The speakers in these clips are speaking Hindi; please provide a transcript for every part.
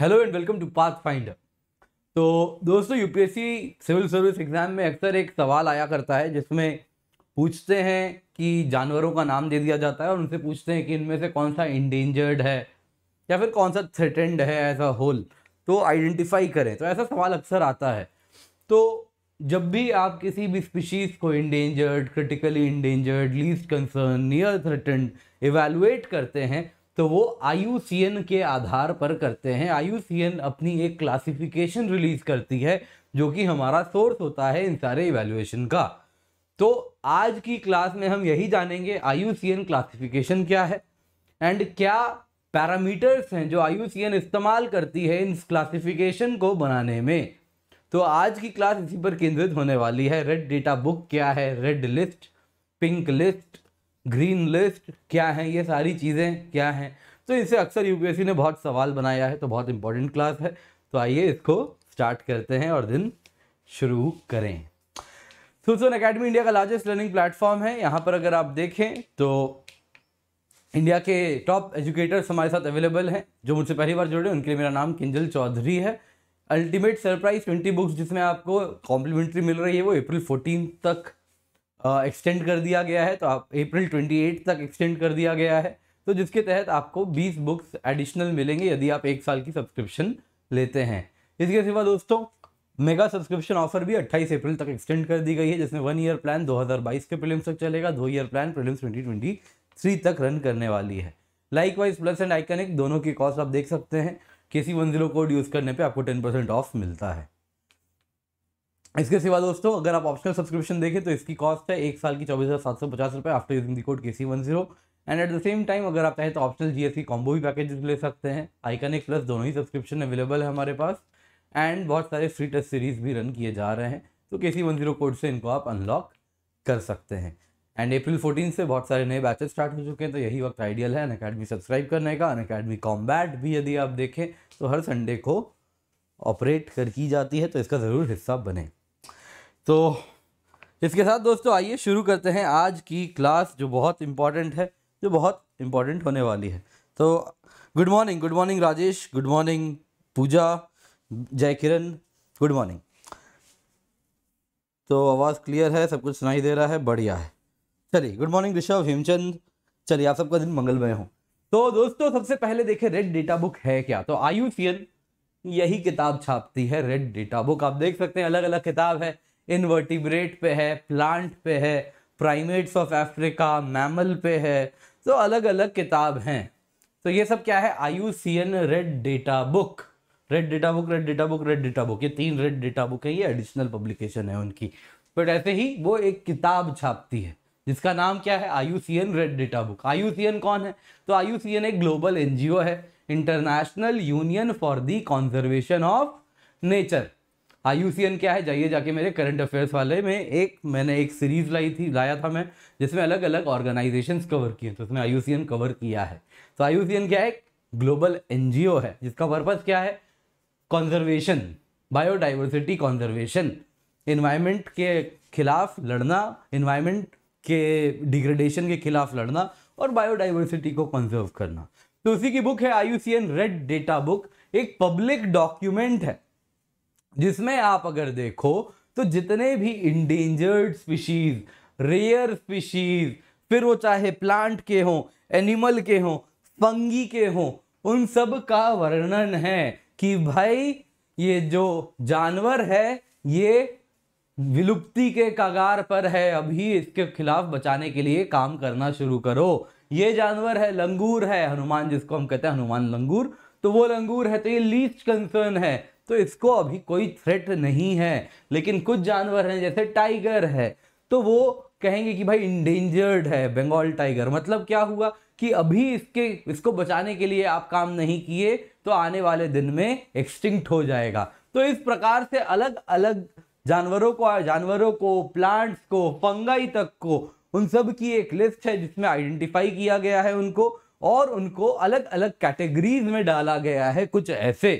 Hello and welcome to path finder तो दोस्तों यूपीएससी सिविल सर्विस एग्ज़ाम में अक्सर एक सवाल आया करता है जिसमें पूछते हैं कि जानवरों का नाम दे दिया जाता है और उनसे पूछते हैं कि इनमें से कौन सा इंडेंजर्ड है या फिर कौन सा थ्रेटेंड है एज अ होल तो आइडेंटिफाई करें तो ऐसा सवाल अक्सर आता है तो जब भी आप किसी भी स्पीशीज़ को endangered critically endangered least concern near threatened evaluate करते हैं तो वो आयु के आधार पर करते हैं आयु अपनी एक क्लासिफिकेशन रिलीज करती है जो कि हमारा सोर्स होता है इन सारे इवेल्युएशन का तो आज की क्लास में हम यही जानेंगे आयु क्लासिफिकेशन क्या है एंड क्या पैरामीटर्स हैं जो आयु इस्तेमाल करती है इन क्लासिफिकेशन को बनाने में तो आज की क्लास इसी पर केंद्रित होने वाली है रेड डेटा बुक क्या है red list pink list green list क्या है ये सारी चीज़ें क्या हैं तो इसे अक्सर यूपीएससी ने बहुत सवाल बनाया है तो बहुत इंपॉर्टेंट क्लास है तो आइए इसको स्टार्ट करते हैं और दिन शुरू करें सुरसोन अकेडमी इंडिया का लार्जेस्ट लर्निंग प्लेटफॉर्म है यहाँ पर अगर आप देखें तो इंडिया के टॉप एजुकेटर्स हमारे साथ अवेलेबल हैं जो मुझसे पहली बार जुड़े उनके लिए मेरा नाम किंजल चौधरी है अल्टीमेट सरप्राइज ट्वेंटी बुक्स जिसमें आपको कॉम्प्लीमेंट्री मिल रही है वो अप्रैल फोर्टीन तक एक्सटेंड कर दिया गया है तो आप अप्रैल 28 तक एक्सटेंड कर दिया गया है तो जिसके तहत आपको 20 बुक्स एडिशनल मिलेंगे यदि आप एक साल की सब्सक्रिप्शन लेते हैं इसके सिवा दोस्तों मेगा सब्सक्रिप्शन ऑफर भी 28 अप्रैल तक एक्सटेंड कर दी गई है जिसमें वन ईयर प्लान 2022 के प्रीलिम्स तक चलेगा दो ईयर प्लान ट्वेंटी थ्री तक रन करने वाली है likewise plus and iconic दोनों की कॉस्ट आप देख सकते हैं किसी वन जीरो कोड यूज़ करने पर आपको टेन परसेंट ऑफ मिलता है इसके सिवा दोस्तों अगर आप ऑप्शनल सब्सक्रिप्शन देखें तो इसकी कॉस्ट है एक साल की चौबीस हज़ार सात सौ पचास रुपये after using the code K C one zero and at the same time अगर आप चाहें तो optional G S C combo भी पैकेज ले सकते हैं आइकनिक प्लस दोनों ही सब्सक्रिप्शन अवेलेबल है हमारे पास एंड बहुत सारे फ्री टेस्ट सीरीज भी रन किए जा रहे हैं तो के सी वन जीरो कोड से इनको आप अनलॉक कर सकते हैं एंड अप्रैल फोर्टीन से बहुत सारे नए बैचेस स्टार्ट हो चुके हैं तो यही वक्त आइडियल है अन अकेडमी सब्सक्राइब करने का अन अकेडमी कॉम्बैट भी यदि आप देखें तो हर संडे को ऑपरेट कर की जाती है तो इसका ज़रूर हिस्सा बने तो इसके साथ दोस्तों आइए शुरू करते हैं आज की क्लास जो बहुत इम्पॉर्टेंट है जो बहुत इम्पॉर्टेंट होने वाली है तो good morning good morning Rajesh good morning Pooja Jai Kiran good morning तो आवाज़ क्लियर है सब कुछ सुनाई दे रहा है बढ़िया है चलिए गुड मॉर्निंग ऋषभ हेमचंद चलिए आप सबका दिन मंगलमय हो तो दोस्तों सबसे पहले देखें रेड डेटा बुक है क्या तो आयुषियन यही किताब छापती है रेड डेटा बुक आप देख सकते हैं अलग अलग किताब है इनवर्टिब्रेट पे है प्लांट पे है प्राइमेट्स ऑफ अफ्रीका मैमल पे है तो अलग अलग किताब हैं तो ये सब क्या है एन red data book red data book red data book red data book ये तीन रेड डेटा बुक है ये एडिशनल पब्लिकेशन है उनकी बट ऐसे ही वो एक किताब छापती है जिसका नाम क्या है एन रेड डेटा बुक एन कौन है तो एन एक ग्लोबल एनजीओ है international union for the conservation of nature आई क्या है जाइए जाके मेरे करंट अफेयर्स वाले में एक मैंने एक सीरीज़ लाई थी लाया था मैं जिसमें अलग अलग ऑर्गेनाइजेशन कवर किए तो उसमें आई कवर किया है तो आई क्या है ग्लोबल एन है जिसका पर्पज़ क्या है कॉन्जर्वेशन बायोडाइवर्सिटी कॉन्जर्वेशन इन्वायरमेंट के खिलाफ लड़ना इन्वायरमेंट के डिग्रेडेशन के खिलाफ लड़ना और बायोडाइवर्सिटी को कंजर्व करना तो उसी की बुक है आई रेड डेटा बुक एक पब्लिक डॉक्यूमेंट है जिसमें आप अगर देखो तो जितने भी इंडेंजर्ड स्पीशीज रेयर स्पीशीज फिर वो चाहे प्लांट के हों एनिमल के हों फंगी के हों उन सब का वर्णन है कि भाई ये जो जानवर है ये विलुप्ति के कगार पर है अभी इसके खिलाफ बचाने के लिए काम करना शुरू करो ये जानवर है लंगूर है हनुमान जिसको हम कहते हैं हनुमान लंगूर तो वो लंगूर है तो ये लीस्ट कंसर्न है तो इसको अभी कोई थ्रेट नहीं है लेकिन कुछ जानवर हैं जैसे टाइगर है तो वो कहेंगे कि भाई इंडेंजर्ड है बंगाल टाइगर मतलब क्या हुआ कि अभी इसके इसको बचाने के लिए आप काम नहीं किए तो आने वाले दिन में एक्सटिंक्ट हो जाएगा तो इस प्रकार से अलग अलग जानवरों को जानवरों को प्लांट्स को फंगाई तक को उन सब की एक लिस्ट है जिसमें आइडेंटिफाई किया गया है उनको और उनको अलग अलग कैटेगरीज में डाला गया है कुछ ऐसे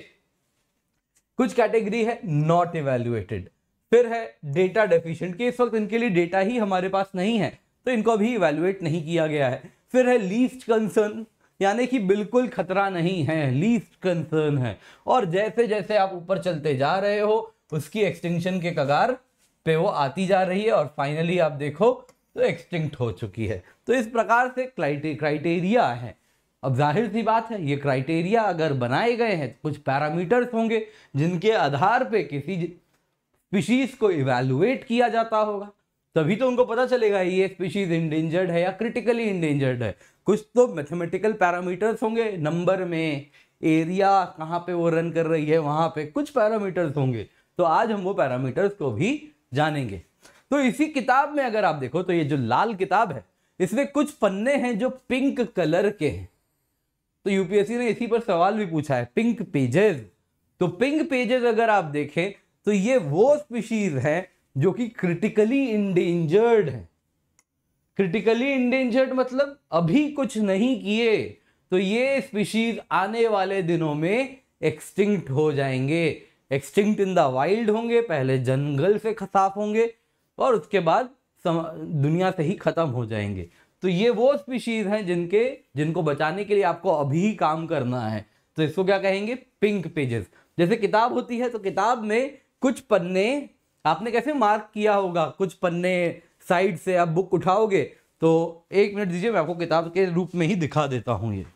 कुछ कैटेगरी है नॉट इवेल्युएटेड फिर है डेटा डेफिशिएंट कि इस वक्त इनके लिए डेटा ही हमारे पास नहीं है तो इनको अभी इवेल्युएट नहीं किया गया है फिर है लीस्ट कंसर्न यानी कि बिल्कुल खतरा नहीं है लीस्ट कंसर्न है और जैसे जैसे आप ऊपर चलते जा रहे हो उसकी एक्सटिंक्शन के कगार पे वो आती जा रही है और फाइनली आप देखो तो एक्सटिंक्ट हो चुकी है तो इस प्रकार से क्राइटेरिया है अब जाहिर सी बात है ये क्राइटेरिया अगर बनाए गए हैं कुछ पैरामीटर्स होंगे जिनके आधार पे किसी स्पीशीज़ को इवेलुएट किया जाता होगा तभी तो उनको पता चलेगा ये स्पीशीज़ इंडेंजर्ड है या क्रिटिकली इंडेंजर्ड है कुछ तो मैथमेटिकल पैरामीटर्स होंगे नंबर में एरिया कहाँ पे वो रन कर रही है वहाँ पे कुछ पैरामीटर्स होंगे तो आज हम वो पैरामीटर्स को भी जानेंगे तो इसी किताब में अगर आप देखो तो ये जो लाल किताब है इसमें कुछ पन्ने हैं जो पिंक कलर के हैं तो यूपीएससी ने इसी पर सवाल भी पूछा है पिंक पेजेस तो पिंक पेजेस अगर आप देखें तो ये वो स्पीशीज है जो कि क्रिटिकली इंडेंजर्ड है क्रिटिकली इंडेंजर्ड मतलब अभी कुछ नहीं किए तो ये स्पीशीज आने वाले दिनों में एक्सटिंक्ट हो जाएंगे एक्सटिंक्ट इन द वाइल्ड होंगे पहले जंगल से खसाफ होंगे और उसके बाद दुनिया से ही ख़त्म हो जाएंगे तो ये वो स्पीशीज हैं जिनके जिनको बचाने के लिए आपको अभी काम करना है तो इसको क्या कहेंगे पिंक पेजेस जैसे किताब होती है तो किताब में कुछ पन्ने आपने कैसे मार्क किया होगा कुछ पन्ने साइड से आप बुक उठाओगे तो एक मिनट दीजिए मैं आपको किताब के रूप में ही दिखा देता हूं ये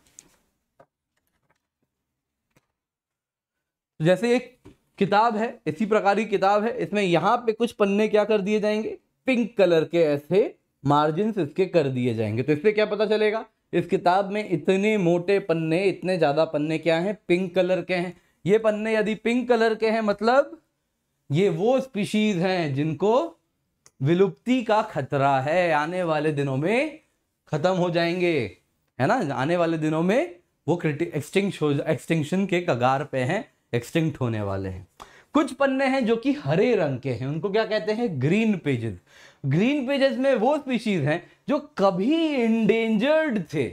जैसे एक किताब है इसी प्रकार की किताब है इसमें यहाँ पे कुछ पन्ने क्या कर दिए जाएंगे पिंक कलर के ऐसे मार्जिन इसके कर दिए जाएंगे तो इससे क्या पता चलेगा इस किताब में इतने मोटे पन्ने इतने ज़्यादा पन्ने क्या हैं पिंक कलर के हैं ये पन्ने यदि पिंक कलर के हैं मतलब ये वो स्पीशीज़ हैं जिनको विलुप्ति का खतरा है आने वाले दिनों में ख़त्म हो जाएंगे है ना आने वाले दिनों में वो एक्सटिंक्श हो एक्सटिंक्शन के कगार पे हैं एक्सटिंक्ट होने वाले हैं कुछ पन्ने हैं जो कि हरे रंग के हैं उनको क्या कहते हैं ग्रीन पेजेस ग्रीन पेजेस में वो स्पीशीज हैं जो कभी इंडेंजर्ड थे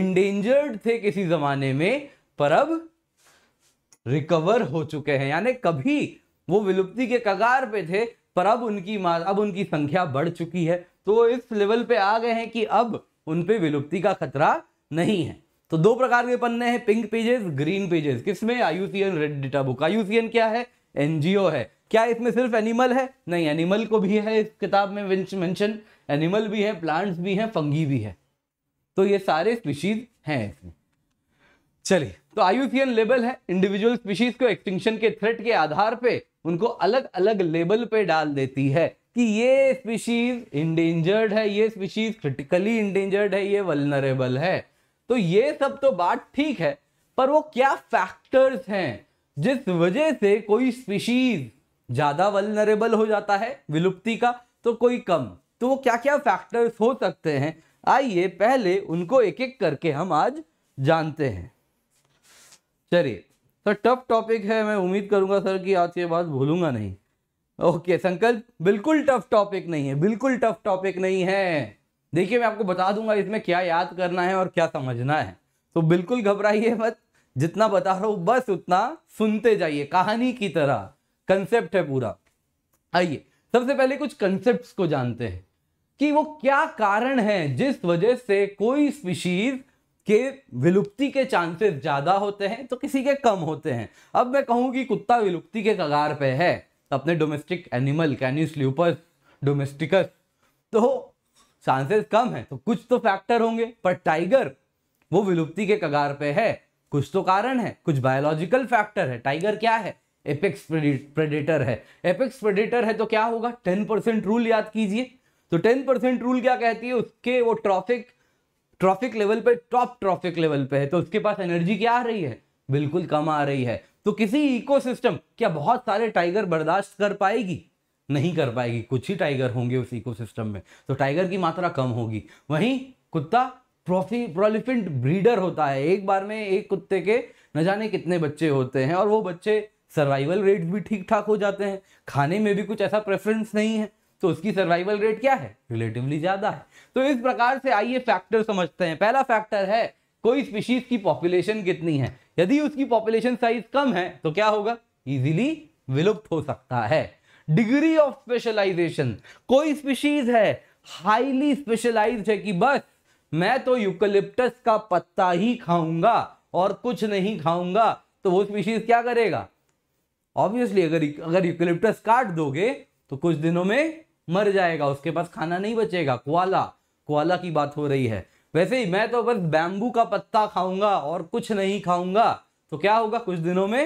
इंडेंजर्ड थे किसी जमाने में पर अब रिकवर हो चुके हैं यानी कभी वो विलुप्ति के कगार पे थे पर अब उनकी अब उनकी संख्या बढ़ चुकी है तो इस लेवल पे आ गए हैं कि अब उन पर विलुप्ति का खतरा नहीं है तो दो प्रकार के पन्ने हैं पिंक पेजेस ग्रीन पेजेस किसमें IUCN red data book IUCN क्या है एनजीओ है क्या इसमें सिर्फ एनिमल है नहीं एनिमल को भी है इस किताब में मेंशन एनिमल भी है प्लांट्स भी हैं फंगी भी है तो ये सारे स्पीशीज हैं इसमें चलिए तो आयुसियन लेबल है इंडिविजुअल स्पीशीज को एक्सटिंक्शन के थ्रेट के आधार पे उनको अलग अलग लेबल पे डाल देती है कि ये स्पीशीज इंडेंजर्ड है ये स्पीशीज क्रिटिकली इंडेंजर्ड है ये वलनरेबल है तो ये सब तो बात ठीक है पर वो क्या फैक्टर्स हैं जिस वजह से कोई स्पीशीज ज़्यादा वलनरेबल हो जाता है विलुप्ति का तो कोई कम तो वो क्या क्या फैक्टर्स हो सकते हैं आइए पहले उनको एक एक करके हम आज जानते हैं चलिए सर टफ टॉपिक है मैं उम्मीद करूंगा सर कि आज ये बात भूलूंगा नहीं ओके संकल्प बिल्कुल टफ टॉपिक नहीं है बिल्कुल टफ टॉपिक नहीं है देखिए मैं आपको बता दूंगा इसमें क्या याद करना है और क्या समझना है तो बिल्कुल घबराइए मत जितना बता रहा हूं बस उतना सुनते जाइए कहानी की तरह कंसेप्ट है पूरा आइए सबसे पहले कुछ कंसेप्ट को जानते हैं कि वो क्या कारण है जिस वजह से कोई स्पीशीज के विलुप्ति के चांसेस ज़्यादा होते हैं तो किसी के कम होते हैं अब मैं कहूँ कि कुत्ता विलुप्ति के कगार पे है तो अपने domestic animal canis lupus domesticus तो चांसेस कम है तो कुछ तो फैक्टर होंगे पर टाइगर वो विलुप्ति के कगार पे है कुछ तो कारण है कुछ बायोलॉजिकल फैक्टर है टाइगर क्या है एपेक्स प्रेडेटर है एपेक्स प्रेडेटर है तो क्या होगा टेन परसेंट रूल याद कीजिए तो टेन परसेंट रूल क्या कहती है उसके वो ट्रॉफिक ट्रॉफिक लेवल पे टॉप ट्रॉफिक लेवल पे है तो उसके पास एनर्जी क्या आ रही है बिल्कुल कम आ रही है तो किसी इकोसिस्टम क्या बहुत सारे टाइगर बर्दाश्त कर पाएगी नहीं कर पाएगी कुछ ही टाइगर होंगे उस इकोसिस्टम में तो टाइगर की मात्रा कम होगी वहीं कुत्ता प्रोफी प्रोलिफेंट ब्रीडर होता है एक बार में एक कुत्ते के न जाने कितने बच्चे होते हैं और वो बच्चे सर्वाइवल रेट भी ठीक ठाक हो जाते हैं खाने में भी कुछ ऐसा प्रेफरेंस नहीं है तो उसकी सर्वाइवल रेट क्या है रिलेटिवली ज़्यादा है तो इस प्रकार से आइए फैक्टर समझते हैं पहला फैक्टर है कोई स्पीशीज की पॉपुलेशन कितनी है यदि उसकी पॉपुलेशन साइज कम है तो क्या होगा इजीली विलुप्त हो सकता है डिग्री ऑफ स्पेशलाइजेशन कोई स्पीशीज है हाईली स्पेशलाइज्ड है कि बस मैं तो यूकलिप्टस का पत्ता ही खाऊंगा और कुछ नहीं खाऊंगा तो वो स्पीशीज क्या करेगा ऑब्वियसली अगर अगर यूकलिप्टस काट दोगे तो कुछ दिनों में मर जाएगा उसके पास खाना नहीं बचेगा कुआला कुआला की बात हो रही है वैसे ही मैं तो बस बैम्बू का पत्ता खाऊंगा और कुछ नहीं खाऊंगा तो क्या होगा कुछ दिनों में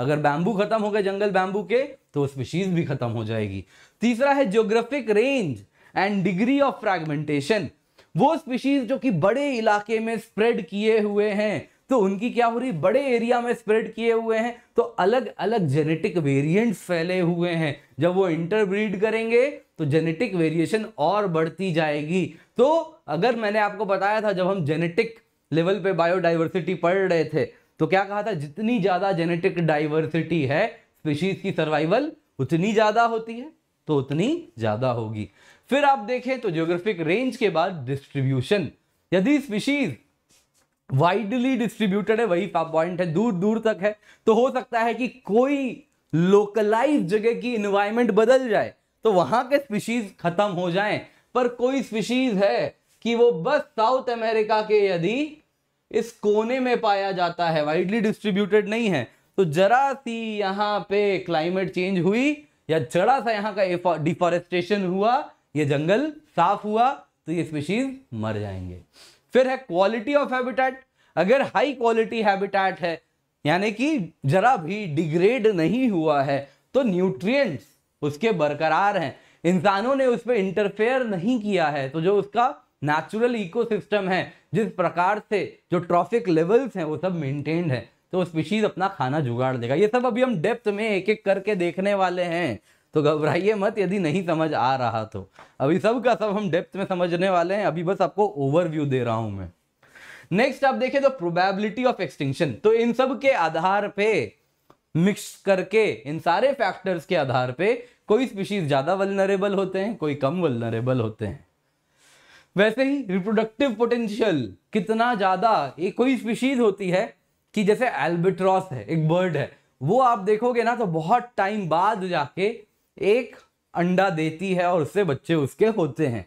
अगर बैम्बू खत्म हो गए जंगल बैम्बू के तो वो स्पीशीज भी खत्म हो जाएगी तीसरा है geographic range and degree of fragmentation वो स्पीशीज जो कि बड़े इलाके में स्प्रेड किए हुए हैं तो उनकी क्या हो रही बड़े एरिया में स्प्रेड किए हुए हैं तो अलग अलग जेनेटिक वेरिएंट्स फैले हुए हैं जब वो इंटरब्रीड करेंगे तो जेनेटिक वेरिएशन और बढ़ती जाएगी तो अगर मैंने आपको बताया था जब हम जेनेटिक लेवल पे बायोडाइवर्सिटी पढ़ रहे थे तो क्या कहा था जितनी ज़्यादा जेनेटिक डाइवर्सिटी है स्पीशीज़ की सर्वाइवल उतनी ज़्यादा होती है तो उतनी ज़्यादा होगी फिर आप देखें तो जियोग्राफिक रेंज के बाद डिस्ट्रीब्यूशन यदि स्पीशीज वाइडली डिस्ट्रीब्यूटेड है वही पॉइंट है दूर दूर तक है तो हो सकता है कि कोई लोकलाइज जगह की इन्वायरमेंट बदल जाए तो वहां के स्पीशीज खत्म हो जाए पर कोई स्पीशीज है कि वो बस साउथ अमेरिका के यदि इस कोने में पाया जाता है वाइडली डिस्ट्रीब्यूटेड नहीं है तो जरा सी यहां पे क्लाइमेट चेंज हुई या जरा सा यहाँ का डिफॉरेस्टेशन हुआ ये जंगल साफ हुआ तो ये स्पीशीज मर जाएंगे फिर है क्वालिटी ऑफ हैबिटेट अगर हाई क्वालिटी हैबिटेट है यानी कि जरा भी डिग्रेड नहीं हुआ है तो न्यूट्रिएंट्स उसके बरकरार हैं इंसानों ने उस पर इंटरफेयर नहीं किया है तो जो उसका नेचुरल इकोसिस्टम है जिस प्रकार से जो ट्रॉफिक लेवल्स हैं वो सब मेंटेन्ड है तो स्पीशीज अपना खाना जुगाड़ देगा ये सब अभी हम डेप्थ में एक एक करके देखने वाले हैं तो घबराइए मत यदि नहीं समझ आ रहा तो अभी सब का सब हम डेप्थ में समझने वाले हैं अभी बस आपको ओवरव्यू दे रहा हूं मैं नेक्स्ट आप देखें तो प्रोबेबिलिटी ऑफ एक्सटिंक्शन तो इन सब के आधार पे मिक्स करके इन सारे फैक्टर्स के आधार पे कोई स्पीशीज ज्यादा वलनरेबल होते हैं कोई कम वलनरेबल होते हैं वैसे ही रिप्रोडक्टिव पोटेंशियल कितना ज्यादा ये कोई स्पीशीज होती है कि जैसे एल्बिट्रॉस है एक बर्ड है वो आप देखोगे ना तो बहुत टाइम बाद जाके एक अंडा देती है और उससे बच्चे उसके होते हैं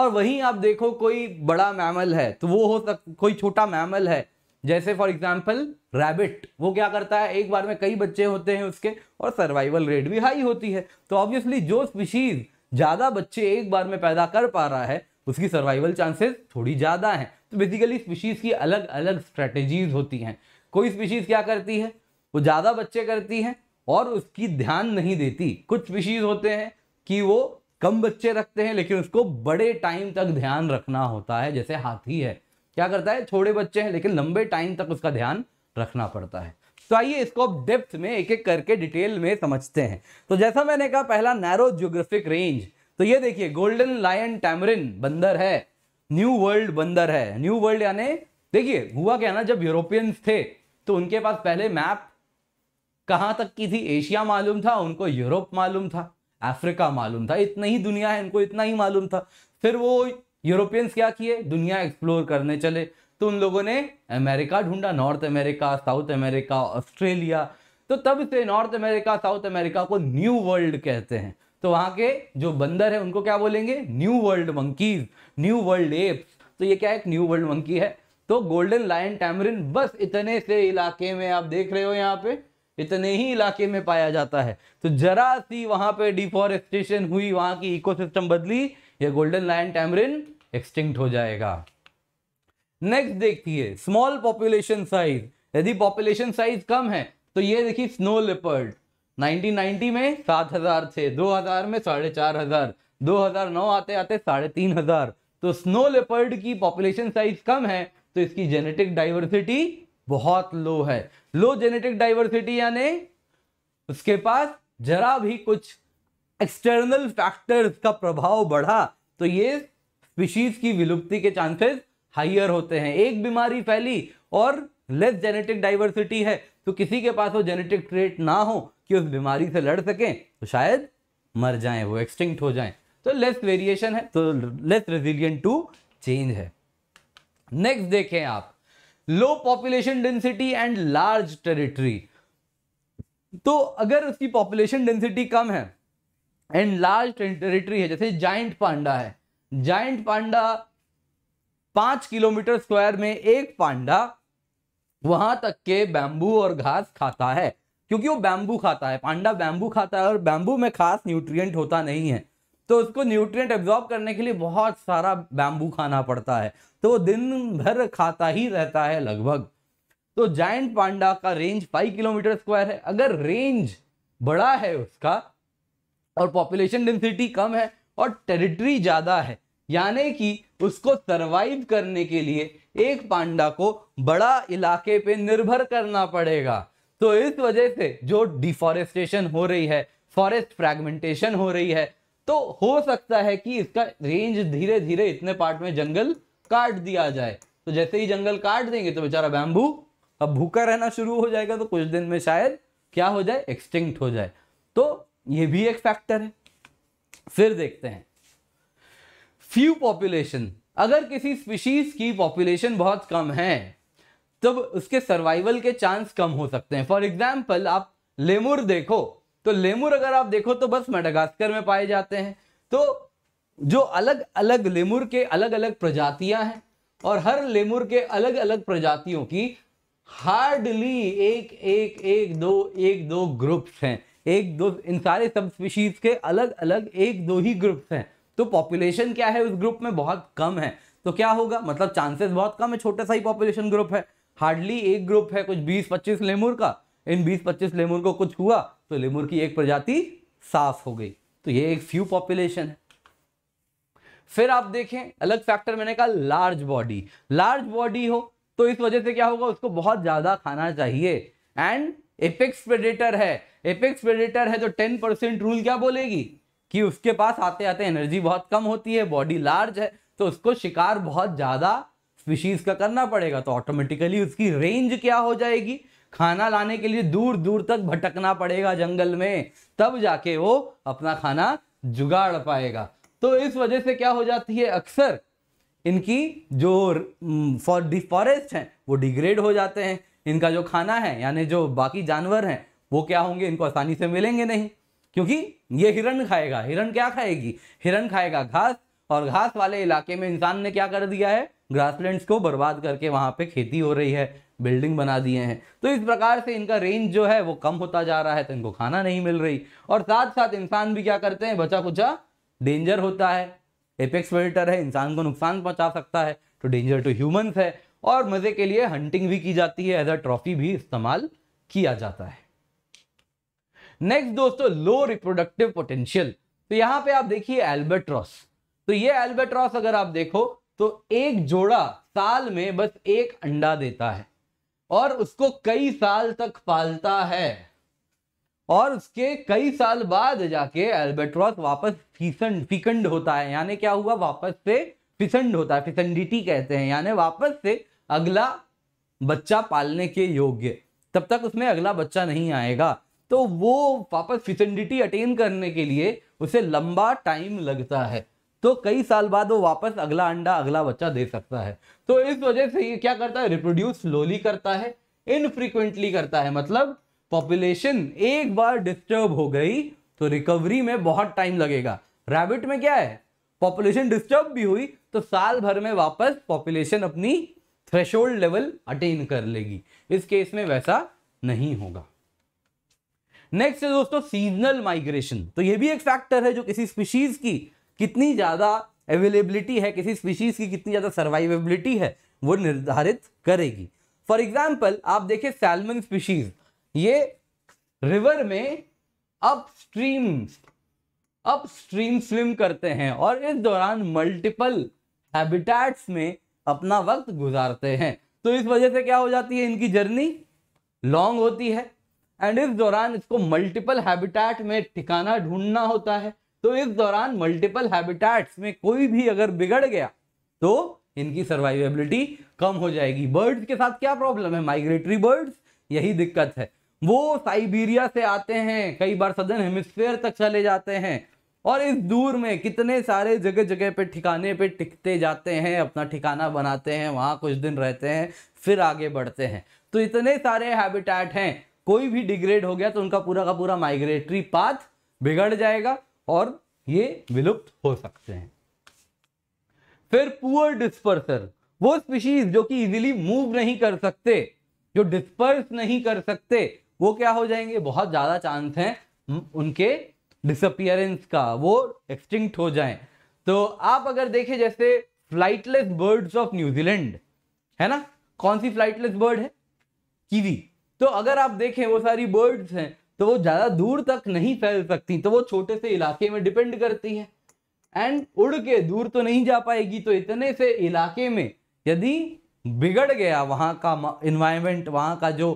और वहीं आप देखो कोई बड़ा मैमल है तो वो हो सक कोई छोटा मैमल है जैसे फॉर एग्जाम्पल रैबिट वो क्या करता है एक बार में कई बच्चे होते हैं उसके और सर्वाइवल रेट भी हाई होती है तो ऑब्वियसली जो स्पीशीज ज़्यादा बच्चे एक बार में पैदा कर पा रहा है उसकी सर्वाइवल चांसेस थोड़ी ज़्यादा हैं तो बेसिकली स्पीशीज़ की अलग अलग स्ट्रेटेजीज होती हैं कोई स्पीशीज़ क्या करती है वो ज़्यादा बच्चे करती हैं और उसकी ध्यान नहीं देती कुछ विशीज होते हैं कि वो कम बच्चे रखते हैं लेकिन उसको बड़े टाइम तक ध्यान रखना होता है जैसे हाथी है क्या करता है थोड़े बच्चे हैं लेकिन लंबे टाइम तक उसका ध्यान रखना पड़ता है तो आइए इसको डेप्थ में एक एक करके डिटेल में समझते हैं तो जैसा मैंने कहा पहला नैरो ज्योग्राफिक रेंज तो ये देखिए गोल्डन लायन टैमरिन बंदर है न्यू वर्ल्ड बंदर है न्यू वर्ल्ड यानी देखिए हुआ क्या ना जब यूरोपियंस थे तो उनके पास पहले मैप कहाँ तक की थी एशिया मालूम था उनको यूरोप मालूम था अफ्रीका मालूम था इतना ही दुनिया है इनको इतना ही मालूम था फिर वो यूरोपियंस क्या किए दुनिया एक्सप्लोर करने चले तो उन लोगों ने अमेरिका ढूंढा North America South America Australia तो तब से नॉर्थ अमेरिका साउथ अमेरिका को न्यू वर्ल्ड कहते हैं तो वहाँ के जो बंदर है उनको क्या बोलेंगे new world monkeys new world apes तो ये क्या है न्यू वर्ल्ड मंकी है तो गोल्डन लाइन टैमरिन बस इतने से इलाके में आप देख रहे हो यहाँ पे इतने ही इलाके में पाया जाता है तो जरा सी वहां पे डिफॉरेस्टेशन हुई वहां की इकोसिस्टम बदली ये गोल्डन लाइन टैमरिन एक्सटिंक्ट हो जाएगा नेक्स्ट देखिए स्मॉल पॉपुलेशन साइज यदि पॉपुलेशन साइज कम है तो ये देखिए स्नो लेपर्ड 1990 में सात हजार थे दो हजार में साढ़े चार हजार दो हजार नौ आते आते साढ़े तीन हजार तो स्नो लेपर्ड की पॉपुलेशन साइज कम है तो इसकी जेनेटिक डाइवर्सिटी बहुत लो है लो जेनेटिक डाइवर्सिटी यानी उसके पास जरा भी कुछ एक्सटर्नल फैक्टर्स का प्रभाव बढ़ा तो ये स्पीशीज की विलुप्ति के चांसेस हाइयर होते हैं एक बीमारी फैली और लेस जेनेटिक डाइवर्सिटी है तो किसी के पास वो जेनेटिक ट्रेट ना हो कि उस बीमारी से लड़ सकें तो शायद मर जाएं वो एक्सटिंक्ट हो जाएं तो लेस वेरिएशन है तो लेस रेजिलियंट टू चेंज है नेक्स्ट देखें आप low population density and large territory तो अगर उसकी पॉपुलेशन डेंसिटी कम है एंड लार्ज टेरिटरी है जैसे जाइंट पांडा है जाइंट पांडा पांच किलोमीटर स्क्वायर में एक पांडा वहां तक के बैंबू और घास खाता है क्योंकि वो बैंबू खाता है पांडा बैम्बू खाता है और बैम्बू में खास न्यूट्रिएंट होता नहीं है तो उसको न्यूट्रिएंट एब्जॉर्ब करने के लिए बहुत सारा बैम्बू खाना पड़ता है तो वो दिन भर खाता ही रहता है लगभग तो जायंट पांडा का रेंज फाइव किलोमीटर स्क्वायर है अगर रेंज बड़ा है उसका और पॉपुलेशन डेंसिटी कम है और टेरिटरी ज़्यादा है यानी कि उसको सरवाइव करने के लिए एक पांडा को बड़ा इलाके पे निर्भर करना पड़ेगा तो इस वजह से जो डिफॉरेस्टेशन हो रही है फॉरेस्ट फ्रैगमेंटेशन हो रही है तो हो सकता है कि इसका रेंज धीरे धीरे इतने पार्ट में जंगल काट दिया जाए तो जैसे ही जंगल काट देंगे तो बेचारा बैम्बू अब भूखा रहना शुरू हो जाएगा तो कुछ दिन में शायद क्या हो जाए एक्सटिंक्ट हो जाए तो ये भी एक फैक्टर है फिर देखते हैं फ्यू पॉपुलेशन अगर किसी स्पीशीज की पॉपुलेशन बहुत कम है तब उसके सर्वाइवल के चांस कम हो सकते हैं फॉर एग्जाम्पल आप लेमुर देखो तो लेमुर अगर आप देखो तो बस मेडागास्कर में पाए जाते हैं तो जो अलग अलग लेमुर के अलग अलग प्रजातियां हैं और हर लेमुर के अलग अलग प्रजातियों की हार्डली एक एक एक दो एक दो ग्रुप्स हैं एक दो इन सारे सब स्पीशीज़ के अलग अलग एक दो ही ग्रुप्स हैं तो पॉपुलेशन क्या है उस ग्रुप में बहुत कम है तो क्या होगा मतलब चांसेस बहुत कम है छोटा सा ही पॉपुलेशन ग्रुप है हार्डली एक ग्रुप है कुछ बीस पच्चीस लेमूर का इन बीस पच्चीस लेमूर को कुछ हुआ तो लेमूर की एक प्रजाति साफ हो गई तो ये एक फ्यू पॉपुलेशन है फिर आप देखें अलग फैक्टर मैंने कहा लार्ज बॉडी लार्ज बॉडी हो तो इस वजह से क्या होगा उसको बहुत ज्यादा खाना चाहिए एंड एपेक्स प्रेडेटर है एपेक्स प्रेडेटर है तो टेन परसेंट रूल क्या बोलेगी कि उसके पास आते आते एनर्जी बहुत कम होती है बॉडी लार्ज है तो उसको शिकार बहुत ज़्यादा स्पीशीज का करना पड़ेगा तो ऑटोमेटिकली उसकी रेंज क्या हो जाएगी खाना लाने के लिए दूर दूर तक भटकना पड़ेगा जंगल में तब जाके वो अपना खाना जुगाड़ पाएगा तो इस वजह से क्या हो जाती है अक्सर इनकी जो फॉर डिफॉरेस्ट हैं वो डिग्रेड हो जाते हैं इनका जो खाना है यानी जो बाकी जानवर हैं वो क्या होंगे इनको आसानी से मिलेंगे नहीं क्योंकि ये हिरण खाएगा हिरण क्या खाएगी हिरण खाएगा घास और घास वाले इलाके में इंसान ने क्या कर दिया है ग्रासलैंड्स को बर्बाद करके वहाँ पे खेती हो रही है बिल्डिंग बना दिए हैं तो इस प्रकार से इनका रेंज जो है वो कम होता जा रहा है तो इनको खाना नहीं मिल रही और साथ साथ इंसान भी क्या करते हैं बचा कुचा डेंजर होता है एपेक्स प्रेडेटर है इंसान को नुकसान पहुंचा सकता है तो डेंजर टू ह्यूमंस है और मज़े के लिए हंटिंग भी की जाती है एज अ ट्रॉफी भी इस्तेमाल किया जाता है नेक्स्ट दोस्तों लो रिप्रोडक्टिव पोटेंशियल तो यहां पे आप देखिए एल्बेट्रॉस तो ये एल्बेट्रॉस अगर आप देखो तो एक जोड़ा साल में बस एक अंडा देता है और उसको कई साल तक पालता है और उसके कई साल बाद जाके एल्बेट्रॉस वापस फिसंड फिकंड होता है यानी क्या हुआ वापस से फिसंड होता है फिसंडिटी कहते हैं यानी वापस से अगला बच्चा पालने के योग्य तब तक उसमें अगला बच्चा नहीं आएगा तो वो वापस फिसंडिटी अटेन करने के लिए उसे लंबा टाइम लगता है तो कई साल बाद वो वापस अगला अंडा अगला बच्चा दे सकता है तो इस वजह से ये क्या करता है रिप्रोड्यूस स्लोली करता है इनफ्रीक्वेंटली करता है मतलब पॉपुलेशन एक बार डिस्टर्ब हो गई तो रिकवरी में बहुत टाइम लगेगा रैबिट में क्या है पॉपुलेशन डिस्टर्ब भी हुई तो साल भर में वापस पॉपुलेशन अपनी थ्रेशोल्ड लेवल अटेन कर लेगी इस केस में वैसा नहीं होगा नेक्स्ट है दोस्तों सीजनल माइग्रेशन तो ये भी एक फैक्टर है जो किसी स्पीशीज की कितनी ज़्यादा अवेलेबिलिटी है किसी स्पीशीज की कितनी ज़्यादा सर्वाइवेबिलिटी है वो निर्धारित करेगी फॉर एग्जाम्पल आप देखिए सैलमन स्पीशीज ये रिवर में अपस्ट्रीम अपस्ट्रीम स्विम करते हैं और इस दौरान मल्टीपल हैबिटेट्स में अपना वक्त गुजारते हैं तो इस वजह से क्या हो जाती है इनकी जर्नी लॉन्ग होती है एंड इस दौरान इसको मल्टीपल हैबिटेट में ठिकाना ढूंढना होता है तो इस दौरान मल्टीपल हैबिटेट्स में कोई भी अगर बिगड़ गया तो इनकी सर्वाइवेबिलिटी कम हो जाएगी बर्ड्स के साथ क्या प्रॉब्लम है माइग्रेटरी बर्ड्स यही दिक्कत है वो साइबीरिया से आते हैं कई बार सदन हेमिस्फेयर तक चले जाते हैं और इस दूर में कितने सारे जगह जगह पे ठिकाने पे टिकते जाते हैं अपना ठिकाना बनाते हैं वहाँ कुछ दिन रहते हैं फिर आगे बढ़ते हैं तो इतने सारे हैबिटेट हैं कोई भी डिग्रेड हो गया तो उनका पूरा का पूरा माइग्रेटरी पाथ बिगड़ जाएगा और ये विलुप्त हो सकते हैं फिर पुअर डिस्पर्सर वो स्पीशीज जो कि इजिली मूव नहीं कर सकते जो डिस्पर्स नहीं कर सकते वो क्या हो जाएंगे बहुत ज़्यादा चांस हैं उनके डिसअपियरेंस का वो एक्सटिंक्ट हो जाएं तो आप अगर देखें जैसे फ्लाइटलेस बर्ड्स ऑफ न्यूजीलैंड है ना कौन सी फ्लाइटलेस बर्ड है कीवी तो अगर आप देखें वो सारी बर्ड्स हैं तो वो ज़्यादा दूर तक नहीं फैल सकती तो वो छोटे से इलाके में डिपेंड करती है एंड उड़ के दूर तो नहीं जा पाएगी तो इतने से इलाके में यदि बिगड़ गया वहां का इन्वायरमेंट वहां का जो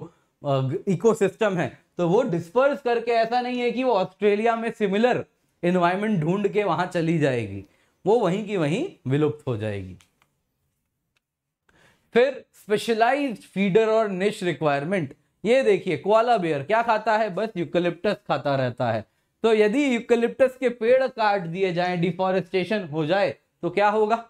इकोसिस्टम है तो वो डिस्पर्स करके ऐसा नहीं है कि वो ऑस्ट्रेलिया में सिमिलर इन्वायरमेंट ढूंढ के वहां चली जाएगी वो वहीं की वहीं विलुप्त हो जाएगी फिर स्पेशलाइज्ड फीडर और निश रिक्वायरमेंट ये देखिए क्वाला बेयर क्या खाता है बस यूकलिप्टस खाता रहता है तो यदि यूकलिप्टस के पेड़ काट दिए जाए डिफॉरेस्टेशन हो जाए तो क्या होगा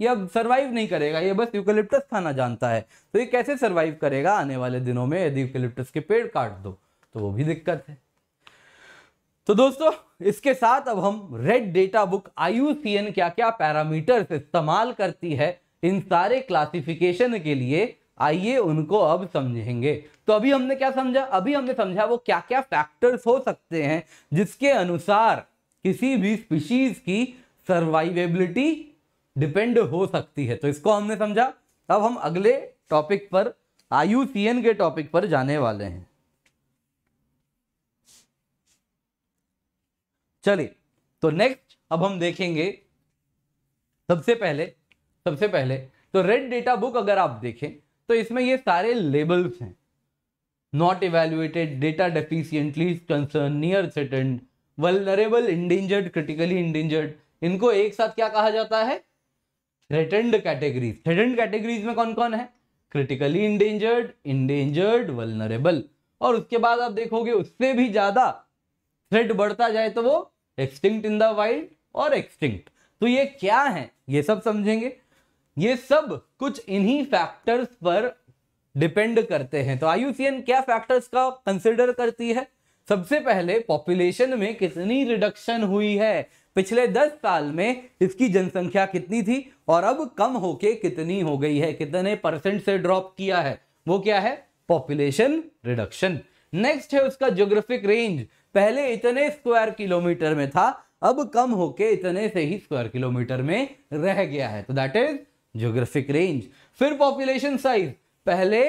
ये अब सर्वाइव नहीं करेगा ये बस यूकलिप्टस खाना जानता है तो ये कैसे सर्वाइव करेगा आने वाले दिनों में यदि यूकलिप्टस के पेड़ काट दो तो वो भी दिक्कत है तो दोस्तों इसके साथ अब हम रेड डेटा बुक आईयूसीएन क्या क्या पैरामीटर्स इस्तेमाल करती है इन सारे क्लासिफिकेशन के लिए आइए उनको अब समझेंगे तो अभी हमने क्या समझा अभी हमने समझा वो क्या क्या फैक्टर्स हो सकते हैं जिसके अनुसार किसी भी स्पीशीज की सर्वाइवेबिलिटी डिपेंड हो सकती है तो इसको हमने समझा अब हम अगले टॉपिक पर आयु के टॉपिक पर जाने वाले हैं चलिए तो नेक्स्ट अब हम देखेंगे सबसे पहले सबसे पहले तो रेड डेटा बुक अगर आप देखें तो इसमें ये सारे लेबल्स हैं not evaluated data deficiently concern near threatened vulnerable endangered critically endangered इनको एक साथ क्या कहा जाता है थ्रेटेंड कैटेगरीज थ्रेटेंड कैटेगरीज में कौन कौन है क्रिटिकली इंडेंजर्ड इंडेंजर्ड वलनरेबल और उसके बाद आप देखोगे उससे भी ज्यादा थ्रेट बढ़ता जाए तो वो एक्सटिंक्ट इन द वाइल्ड और एक्सटिंक्ट तो ये क्या है ये सब समझेंगे ये सब कुछ इन्हीं फैक्टर्स पर डिपेंड करते हैं तो आयुसीएन क्या फैक्टर्स का कंसिडर करती है सबसे पहले पॉपुलेशन में कितनी रिडक्शन हुई है पिछले दस साल में इसकी जनसंख्या कितनी थी और अब कम होके कितनी हो गई है कितने परसेंट से ड्रॉप किया है वो क्या है पॉपुलेशन रिडक्शन नेक्स्ट है उसका ज्योग्राफिक रेंज पहले इतने स्क्वायर किलोमीटर में था अब कम होके इतने से ही स्क्वायर किलोमीटर में रह गया है तो दैट इज ज्योग्राफिक रेंज फिर पॉपुलेशन साइज पहले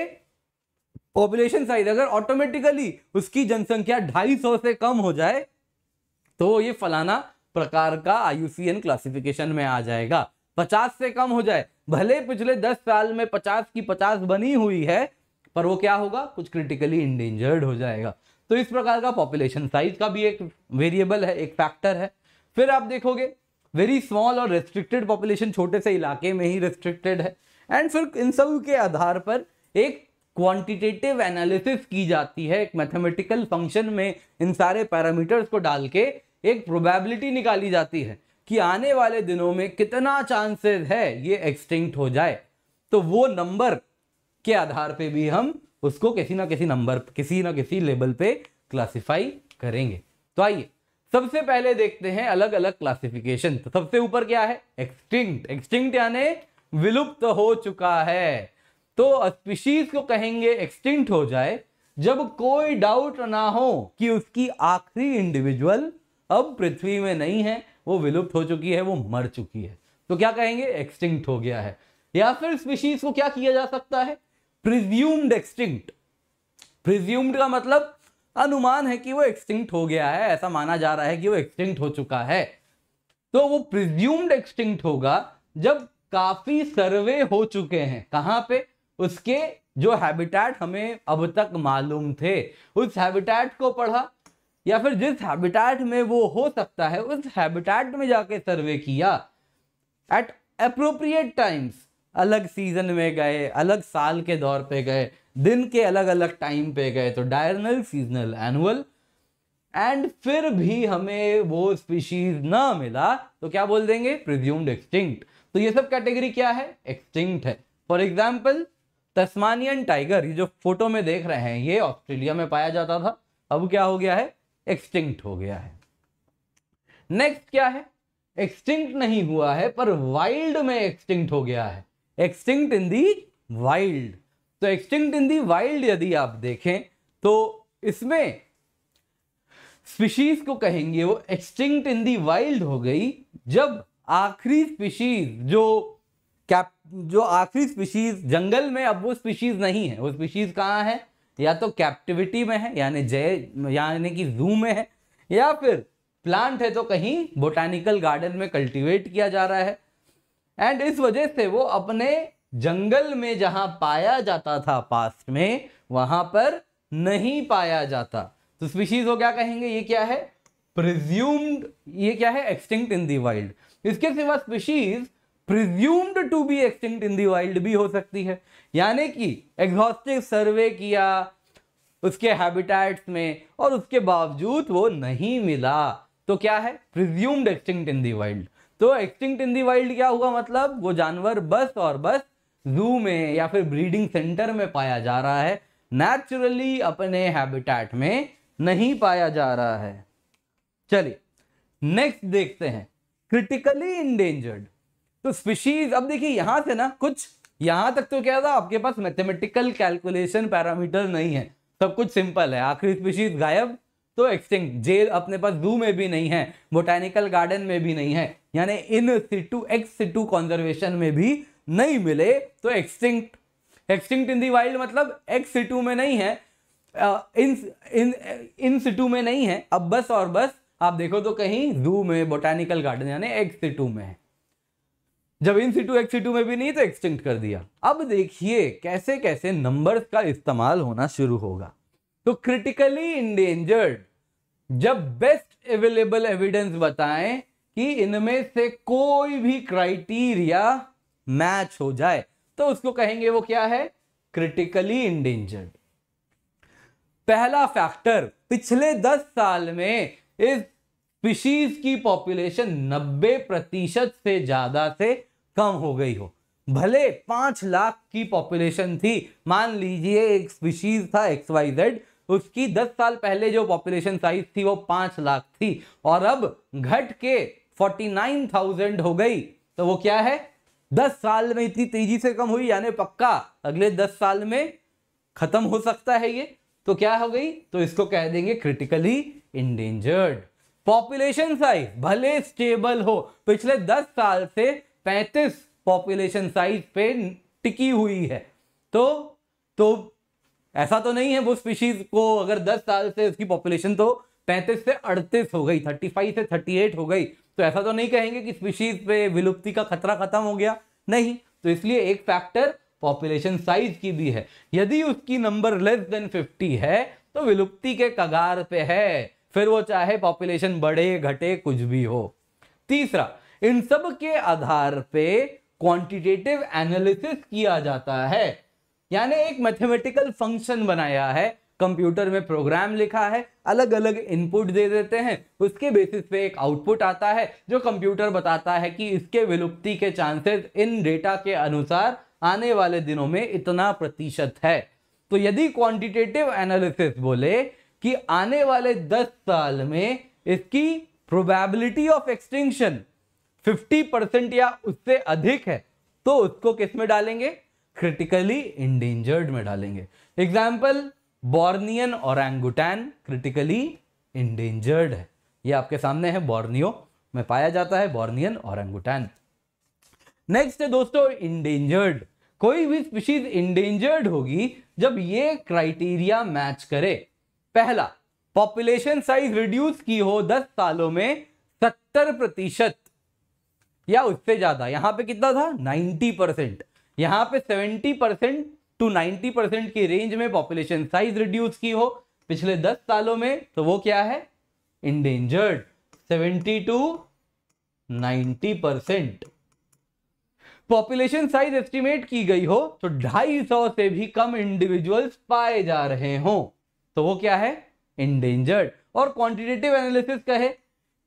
पॉपुलेशन साइज अगर ऑटोमेटिकली उसकी जनसंख्या 250 से कम हो जाए तो ये फलाना प्रकार का आयुसीएन क्लासिफिकेशन में आ जाएगा पचास से कम हो जाए भले पिछले दस साल में पचास की पचास बनी हुई है पर वो क्या होगा कुछ क्रिटिकली इंडेंजर्ड हो जाएगा तो इस प्रकार का पॉपुलेशन साइज का भी एक वेरिएबल है एक फैक्टर है फिर आप देखोगे वेरी स्मॉल और रेस्ट्रिक्टेड पॉपुलेशन छोटे से इलाके में ही रेस्ट्रिक्टेड है एंड फिर इन सब के आधार पर एक क्वांटिटेटिव एनालिसिस की जाती है एक मैथमेटिकल फंक्शन में इन सारे पैरामीटर्स को डाल के एक प्रोबेबिलिटी निकाली जाती है कि आने वाले दिनों में कितना चांसेस है ये एक्सटिंक्ट हो जाए तो वो नंबर के आधार पे भी हम उसको किसी ना किसी नंबर किसी ना किसी लेवल पे क्लासिफाई करेंगे तो आइए सबसे पहले देखते हैं अलग अलग क्लासिफिकेशन तो सबसे ऊपर क्या है एक्सटिंक्ट एक्सटिंक्ट यानी विलुप्त तो हो चुका है तो स्पीशीज को कहेंगे एक्सटिंक्ट हो जाए जब कोई डाउट ना हो कि उसकी आखिरी इंडिविजुअल अब पृथ्वी में नहीं है वो विलुप्त हो चुकी है वो मर चुकी है तो क्या कहेंगे एक्सटिंक्ट हो गया है या फिर स्पीशीज को क्या किया जा सकता है प्रिज्यूम्ड एक्सटिंक्ट प्रिज्यूम्ड का मतलब अनुमान है कि वो एक्सटिंक्ट हो गया है ऐसा माना जा रहा है कि वो एक्सटिंक्ट हो चुका है तो वो प्रिज्यूम्ड एक्सटिंक्ट होगा जब काफी सर्वे हो चुके हैं कहां पे उसके जो हैबिटेट हमें अब तक मालूम थे उस हैबिटेट को पढ़ा या फिर जिस हैबिटेट में वो हो सकता है उस हैबिटेट में जाके सर्वे किया एट अप्रोप्रिएट टाइम्स अलग सीजन में गए अलग साल के दौर पे गए दिन के अलग अलग टाइम पे गए तो डायरनल सीजनल एनुअल एंड फिर भी हमें वो स्पीशीज ना मिला तो क्या बोल देंगे प्रिज्यूम्ड एक्सटिंक्ट तो ये सब कैटेगरी क्या है एक्सटिंक्ट है फॉर एग्जाम्पल तस्मानियन टाइगर ये जो फोटो में देख रहे हैं ये ऑस्ट्रेलिया में पाया जाता था अब क्या हो गया है एक्सटिंक्ट हो गया है नेक्स्ट क्या है एक्सटिंक्ट नहीं हुआ है पर वाइल्ड में एक्सटिंक्ट हो गया है एक्सटिंक्ट इन दी वाइल्ड तो एक्सटिंक्ट इन दी वाइल्ड यदि आप देखें तो इसमें स्पीशीज को कहेंगे वो एक्सटिंक्ट इन दी वाइल्ड हो गई जब आखिरी स्पीशीज जो कैप जो आखिरी स्पीशीज जंगल में अब वो स्पीशीज नहीं है वो स्पीशीज कहाँ है या तो कैप्टिविटी में है यानी जय यानी कि जू में है या फिर प्लांट है तो कहीं बोटानिकल गार्डन में कल्टीवेट किया जा रहा है एंड इस वजह से वो अपने जंगल में जहां पाया जाता था पास्ट में वहां पर नहीं पाया जाता तो स्पीशीज को क्या कहेंगे ये क्या है प्रिज्यूम्ड ये क्या है एक्सटिंक्ट इन दी वाइल्ड इसके सिवा species presumed to be extinct in the wild भी हो सकती है यानी कि एग्जॉस्टिव सर्वे किया उसके हैबिटेट्स में और उसके बावजूद वो नहीं मिला तो क्या है presumed extinct in the world तो एक्सटिंक्ट इन दी वर्ल्ड क्या हुआ मतलब वो जानवर बस और बस जू में या फिर ब्रीडिंग सेंटर में पाया जा रहा है नेचुरली अपने हैबिटेट में नहीं पाया जा रहा है चलिए नेक्स्ट देखते हैं क्रिटिकली इंडेंजर्ड तो स्पीशीज अब देखिए यहां से ना कुछ यहां तक तो क्या था आपके पास मैथमेटिकल कैलकुलेशन पैरामीटर नहीं है सब कुछ सिंपल है आखिरी स्पीशीज गायब तो एक्सटिंक्ट जेल अपने पास जू में भी नहीं है बोटेनिकल गार्डन में भी नहीं है यानी इन सिटू एक्स सिटू कॉन्जर्वेशन में भी नहीं मिले तो extinct extinct in the wild मतलब एक्स सिटू में नहीं है इन इन इन सिटू में नहीं है अब बस और बस आप देखो तो कहीं जू में बोटेनिकल गार्डन यानी एक्स सिटू में है जब इन सीटू एक्स सीटू में भी नहीं तो एक्सटिंक्ट कर दिया अब देखिए कैसे कैसे नंबर्स का इस्तेमाल होना शुरू होगा तो क्रिटिकली इंडेंजर्ड जब बेस्ट अवेलेबल एविडेंस बताएं कि इनमें से कोई भी क्राइटेरिया मैच हो जाए तो उसको कहेंगे वो क्या है क्रिटिकली इंडेंजर्ड पहला फैक्टर पिछले दस साल में इस स्पीशीज की पॉपुलेशन 90 प्रतिशत से ज्यादा से कम हो गई हो भले पांच लाख की पॉपुलेशन थी मान लीजिए एक स्पीशीज था एक्स वाई जेड उसकी दस साल पहले जो पॉपुलेशन साइज थी वो पांच लाख थी और अब घट के फोर्टी नाइन थाउजेंड हो गई तो वो क्या है दस साल में इतनी तेजी से कम हुई यानी पक्का अगले दस साल में खत्म हो सकता है ये तो क्या हो गई तो इसको कह देंगे क्रिटिकली इंडेंजर्ड पॉपुलेशन साइज भले स्टेबल हो पिछले 10 साल से 35 पॉपुलेशन साइज पे टिकी हुई है तो तो ऐसा तो नहीं है वो स्पीशीज को अगर 10 साल से उसकी पॉपुलेशन तो 35 से 38 हो गई 35 से 38 हो गई तो ऐसा तो नहीं कहेंगे कि स्पीशीज पे विलुप्ति का खतरा खत्म हो गया नहीं तो इसलिए एक फैक्टर पॉपुलेशन साइज की भी है यदि उसकी नंबर लेस देन 50 है तो विलुप्ति के कगार पे है फिर वो चाहे पॉपुलेशन बढ़े घटे कुछ भी हो तीसरा इन सब के आधार पे क्वांटिटेटिव एनालिसिस किया जाता है यानी एक मैथमेटिकल फंक्शन बनाया है कंप्यूटर में प्रोग्राम लिखा है अलग अलग इनपुट दे देते हैं उसके बेसिस पे एक आउटपुट आता है जो कंप्यूटर बताता है कि इसके विलुप्ति के चांसेस इन डेटा के अनुसार आने वाले दिनों में इतना प्रतिशत है तो यदि क्वांटिटेटिव एनालिसिस बोले कि आने वाले 10 साल में इसकी प्रोबेबिलिटी ऑफ एक्सटिंक्शन 50 परसेंट या उससे अधिक है तो उसको किस में डालेंगे क्रिटिकली इंडेंजर्ड में डालेंगे एग्जाम्पल बॉर्नियन और क्रिटिकली इंडेंजर्ड है ये आपके सामने है बॉर्नियो में पाया जाता है बॉर्नियन और नेक्स्ट है दोस्तों इंडेंजर्ड कोई भी स्पीशीज इंडेंजर्ड होगी जब ये क्राइटेरिया मैच करे पहला पॉपुलेशन साइज रिड्यूस की हो दस सालों में सत्तर प्रतिशत या उससे ज्यादा यहां पे कितना था नाइन्टी परसेंट यहां पे seventy percent to ninety percent की रेंज में पॉपुलेशन साइज रिड्यूस की हो पिछले दस सालों में तो वो क्या है endangered seventy to ninety percent population size estimate की गई हो तो ढाई सौ से भी कम इंडिविजुअल्स पाए जा रहे हों तो वो क्या है इंडेंजर्ड और क्वांटिटेटिव एनालिसिस कहे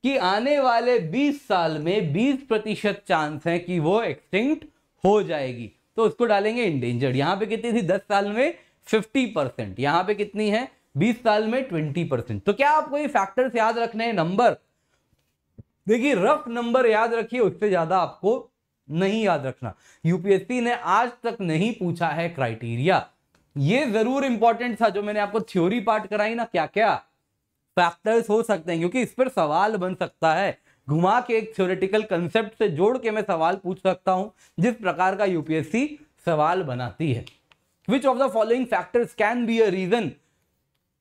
कि आने वाले 20 साल में 20 प्रतिशत चांस है कि वो एक्सटिंक्ट हो जाएगी तो उसको डालेंगे इंडेंजर्ड यहां पे कितनी थी 10 साल में 50 परसेंट यहां पे कितनी है 20 साल में 20 परसेंट तो क्या आपको ये फैक्टर्स याद रखने हैं नंबर देखिए रफ नंबर याद रखिए उससे ज़्यादा आपको नहीं याद रखना यूपीएससी ने आज तक नहीं पूछा है क्राइटेरिया ये जरूर इंपॉर्टेंट था जो मैंने आपको थ्योरी पार्ट कराई ना क्या क्या फैक्टर्स हो सकते हैं क्योंकि इस पर सवाल बन सकता है घुमा के एक थ्योरेटिकल कंसेप्ट से जोड़ के मैं सवाल पूछ सकता हूं जिस प्रकार का यूपीएससी सवाल बनाती है which of the following factors can be a reason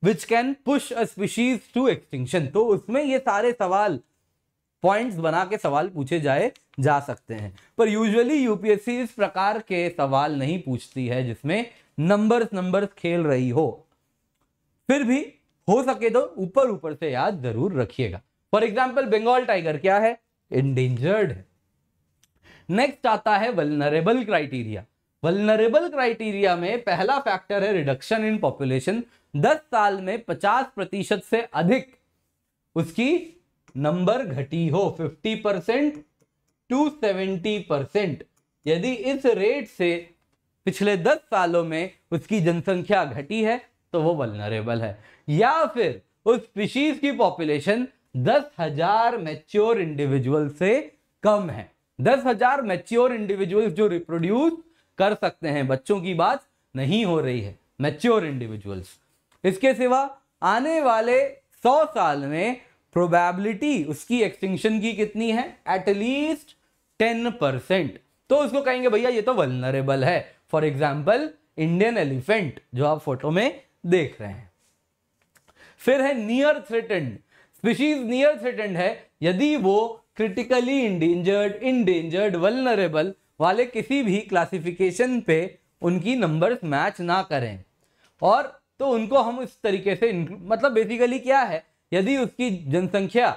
which can push a species to extinction तो उसमें ये सारे सवाल पॉइंट्स बना के सवाल पूछे जाए जा सकते हैं पर यूजुअली यूपीएससी इस प्रकार के सवाल नहीं पूछती है जिसमें नंबर्स नंबर्स खेल रही हो फिर भी हो सके तो ऊपर ऊपर से याद जरूर रखिएगा फॉर एग्जाम्पल बंगाल टाइगर क्या है इंडेंजर्ड है नेक्स्ट आता है वलनरेबल क्राइटेरिया वलनरेबल क्राइटेरिया में पहला फैक्टर है रिडक्शन इन पॉपुलेशन 10 साल में 50 प्रतिशत से अधिक उसकी नंबर घटी हो 50 परसेंट टू सेवेंटी परसेंट यदि इस रेट से पिछले दस सालों में उसकी जनसंख्या घटी है तो वो वलनरेबल है या फिर उस स्पीशीज की पॉपुलेशन दस हजार मेच्योर इंडिविजुअल से कम है दस हजार मेच्योर इंडिविजुअल जो रिप्रोड्यूस कर सकते हैं बच्चों की बात नहीं हो रही है मेच्योर इंडिविजुअल्स इसके सिवा आने वाले सौ साल में प्रोबेबिलिटी उसकी एक्सटिंक्शन की कितनी है एटलीस्ट टेन परसेंट तो उसको कहेंगे भैया ये तो वलनरेबल है फॉर एग्जाम्पल इंडियन एलिफेंट जो आप फोटो में देख रहे हैं फिर है near threatened species near threatened है यदि वो क्रिटिकली इंडेंजर्ड इनडेंजर्ड वलनरेबल वाले किसी भी क्लासिफिकेशन पे उनकी नंबर्स मैच ना करें और तो उनको हम इस तरीके से मतलब बेसिकली क्या है यदि उसकी जनसंख्या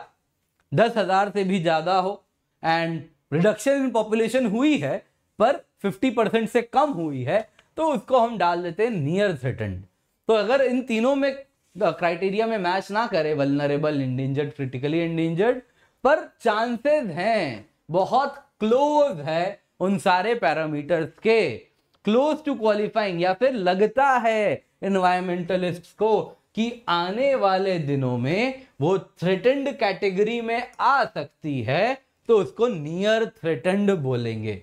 दस हज़ार से भी ज़्यादा हो एंड रिडक्शन इन पॉपुलेशन हुई है पर फिफ्टी परसेंट से कम हुई है तो उसको हम डाल देते हैं नियर थ्रेटेंड तो अगर इन तीनों में क्राइटेरिया में मैच ना करे वलनरेबल इंडेंजर्ड क्रिटिकली इंडेंजर्ड पर चांसेस हैं बहुत क्लोज है उन सारे पैरामीटर्स के क्लोज टू क्वालिफाइंग या फिर लगता है इन्वायरमेंटलिस्ट को कि आने वाले दिनों में वो थ्रेटेंड कैटेगरी में आ सकती है तो उसको नियर थ्रेटेंड बोलेंगे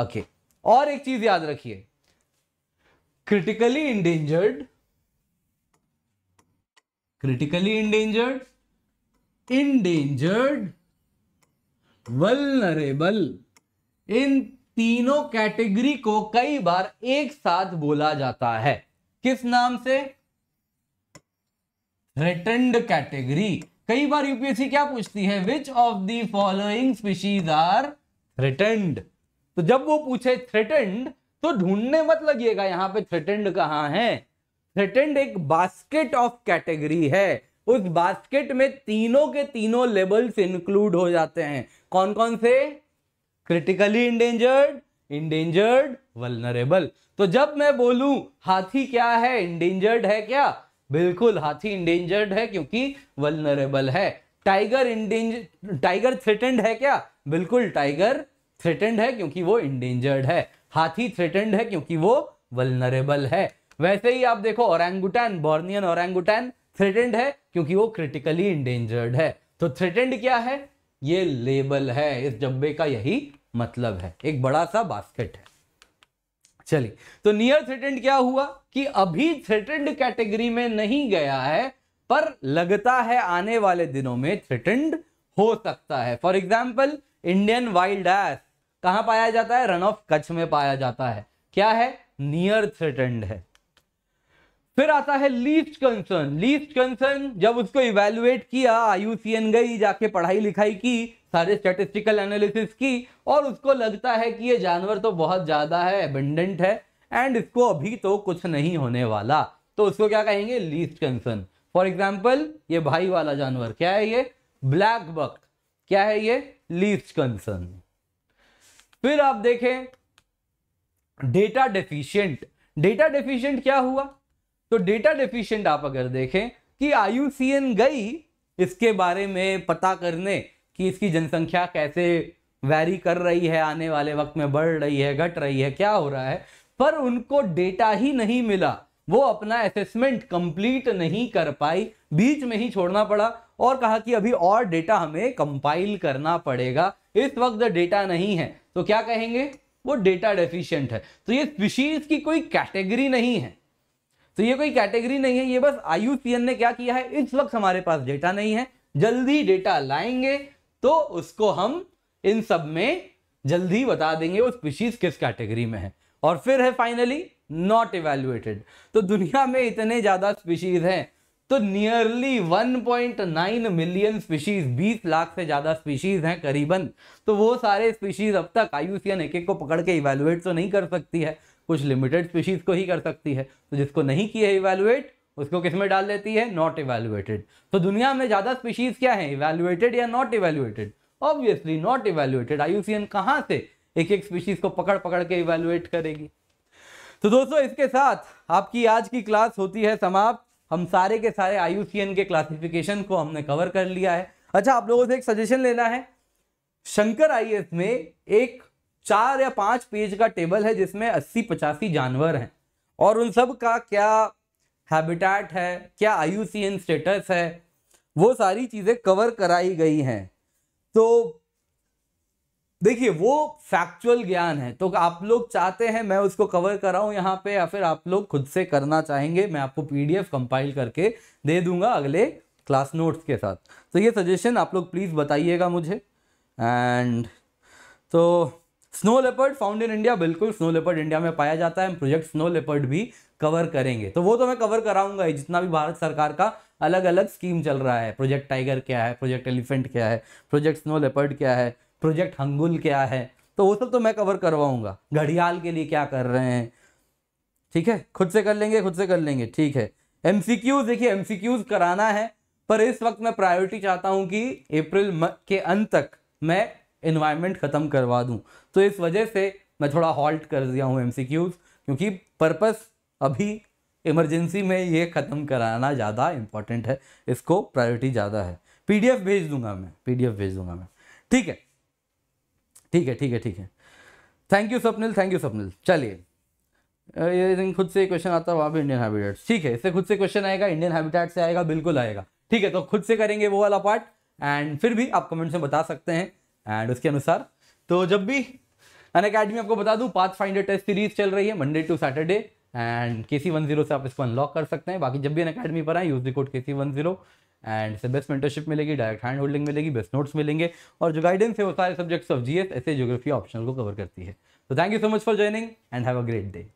ओके okay. और एक चीज याद रखिए critically endangered critically endangered endangered vulnerable इन तीनों कैटेगरी को कई बार एक साथ बोला जाता है किस नाम से रिटर्न कैटेगरी कई बार यूपीएससी क्या पूछती है which of the following species are return तो जब वो पूछे थ्रेटेंड तो ढूंढने मत लगिएगा यहां पे थ्रेटेंड कहा है थ्रेटेंड एक बास्केट ऑफ कैटेगरी है उस बास्केट में तीनों के तीनों लेबल्स इंक्लूड हो जाते हैं कौन कौन से क्रिटिकली इंडेंजर्ड इंडेंजर्ड वलनरेबल तो जब मैं बोलूं हाथी क्या है इंडेंजर्ड है क्या बिल्कुल हाथी इंडेंजर्ड है क्योंकि वलनरेबल है टाइगर इंडेंजर टाइगर थ्रेटेंड है क्या बिल्कुल टाइगर थ्रेटेंड है क्योंकि वो इंडेंजर्ड है हाथी थ्रेटेंड है क्योंकि वो वलनरेबल है वैसे ही आप देखो ऑरेंगुटैन बॉर्नियन ऑरेंगुटैन थ्रेटेंड है क्योंकि वो क्रिटिकली इंडेंजर्ड है तो थ्रेटेंड क्या है ये लेबल है इस डब्बे का यही मतलब है एक बड़ा सा बास्केट है चलिए तो नियर थ्रेटेंड क्या हुआ कि अभी थ्रेटेंड कैटेगरी में नहीं गया है पर लगता है आने वाले दिनों में थ्रेटेंड हो सकता है for example Indian wild ass कहां पाया जाता है रन ऑफ कच्छ में पाया जाता है क्या है नियर थ्रेटेंड है फिर आता है लीस्ट कंसर्न लीस्ट कंसर्न जब उसको इवेल्युएट किया आईयूसीएन गई जाके पढ़ाई लिखाई की सारे स्टेटिस्टिकल एनालिसिस की और उसको लगता है कि ये जानवर तो बहुत ज़्यादा है एबेंडेंट है एंड इसको अभी तो कुछ नहीं होने वाला तो उसको क्या कहेंगे लीस्ट कंसर्न फॉर एग्जाम्पल ये भाई वाला जानवर क्या है ये ब्लैक बक क्या है ये लीस्ट कंसर्न फिर आप देखें डेटा डेफिशियंट डेटा डेफिशियंट क्या हुआ तो डेटा डेफिशियंट आप अगर देखें कि आयुसीएन गई इसके बारे में पता करने कि इसकी जनसंख्या कैसे वैरी कर रही है आने वाले वक्त में बढ़ रही है घट रही है क्या हो रहा है पर उनको डेटा ही नहीं मिला वो अपना असेसमेंट कंप्लीट नहीं कर पाई बीच में ही छोड़ना पड़ा और कहा कि अभी और डेटा हमें कंपाइल करना पड़ेगा इस वक्त डेटा नहीं है तो क्या कहेंगे वो डेटा डेफिशिएंट है तो ये स्पीशीज की कोई कैटेगरी नहीं है तो ये कोई कैटेगरी नहीं है ये बस आयु ने क्या किया है इस वक्त हमारे पास डेटा नहीं है जल्दी डेटा लाएंगे तो उसको हम इन सब में जल्दी बता देंगे वो स्पीशीज किस कैटेगरी में है और फिर है फाइनली नॉट इवेल्युएटेड तो दुनिया में इतने ज़्यादा स्पीशीज हैं तो नियरली 1.9 मिलियन स्पीशीज 20 लाख से ज़्यादा स्पीशीज हैं करीबन तो वो सारे स्पीशीज अब तक आयुसीएन एक एक को पकड़ के इवेलुएट तो नहीं कर सकती है कुछ लिमिटेड स्पीशीज को ही कर सकती है तो जिसको नहीं किया है इवेलुएट उसको किस में डाल देती है नॉट इवेलुएटेड तो दुनिया में ज़्यादा स्पीशीज क्या है इवेलुएटेड या not evaluated obviously not evaluated IUCN कहाँ से एक एक स्पीशीज को पकड़ पकड़ के इवेलुएट करेगी तो दोस्तों इसके साथ आपकी आज की क्लास होती है समाप्त हम सारे के सारे आई के क्लासिफिकेशन को हमने कवर कर लिया है अच्छा आप लोगों से एक सजेशन लेना है शंकर आई में एक चार या पांच पेज का टेबल है जिसमें अस्सी पचासी जानवर हैं और उन सब का क्या हैबिटेट है क्या आई स्टेटस है वो सारी चीज़ें कवर कराई गई हैं तो देखिए वो फैक्चुअल ज्ञान है तो आप लोग चाहते हैं मैं उसको कवर कराऊं यहाँ पे या फिर आप लोग खुद से करना चाहेंगे मैं आपको पीडीएफ कंपाइल करके दे दूंगा अगले क्लास नोट्स के साथ तो ये सजेशन आप लोग प्लीज़ बताइएगा मुझे एंड तो snow leopard found in India बिल्कुल स्नो लेपर्ड इंडिया में पाया जाता है प्रोजेक्ट स्नो लेपर्ड भी कवर करेंगे तो वो तो मैं कवर कराऊंगा जितना भी भारत सरकार का अलग अलग स्कीम चल रहा है प्रोजेक्ट टाइगर क्या है प्रोजेक्ट एलिफेंट क्या है प्रोजेक्ट स्नो लेपर्ड क्या है प्रोजेक्ट हंगुल क्या है तो वो सब तो मैं कवर करवाऊंगा घड़ियाल के लिए क्या कर रहे हैं ठीक है खुद से कर लेंगे खुद से कर लेंगे ठीक है एम देखिए एम कराना है पर इस वक्त मैं प्रायोरिटी चाहता हूँ कि अप्रैल के अंत तक मैं इन्वायरमेंट ख़त्म करवा दूँ तो इस वजह से मैं थोड़ा हॉल्ट कर दिया हूँ एम क्योंकि पर्पस अभी इमरजेंसी में ये ख़त्म कराना ज़्यादा इम्पॉर्टेंट है इसको प्रायोरिटी ज़्यादा है पीडीएफ भेज दूंगा मैं पीडीएफ भेज दूंगा मैं ठीक है ठीक है ठीक है ठीक है thank you Swapnil thank you Swapnil चलिए ये खुद से क्वेश्चन आता है वहाँ पर इंडियन हैबिटेट्स ठीक है इससे खुद से क्वेश्चन आएगा इंडियन हैबिटेट से आएगा बिल्कुल आएगा ठीक है तो खुद से करेंगे वो वाला पार्ट एंड फिर भी आप कमेंट्स में बता सकते हैं एंड उसके अनुसार तो जब भी अन अकेडमी आपको बता दूँ पाथ फाइंडर टेस्ट सीरीज चल रही है मंडे टू सैटरडे एंड के सी वन जीरो से आप इसको अनलॉक कर सकते हैं बाकी जब भी अन अकेडमी पर आए use the code K C one zero and इससे बेस्ट मेंटरशिप मिलेगी डायरेक्ट हैंड होल्डिंग मिलेगी बेस्ट नोट्स मिलेंगे और जो गाइडेंस है वो सारे सब्जेक्ट्स ऑफ जीएस ऐसे ज्योग्राफी ऑप्शन को कवर करती है तो thank you so much for joining and have a great day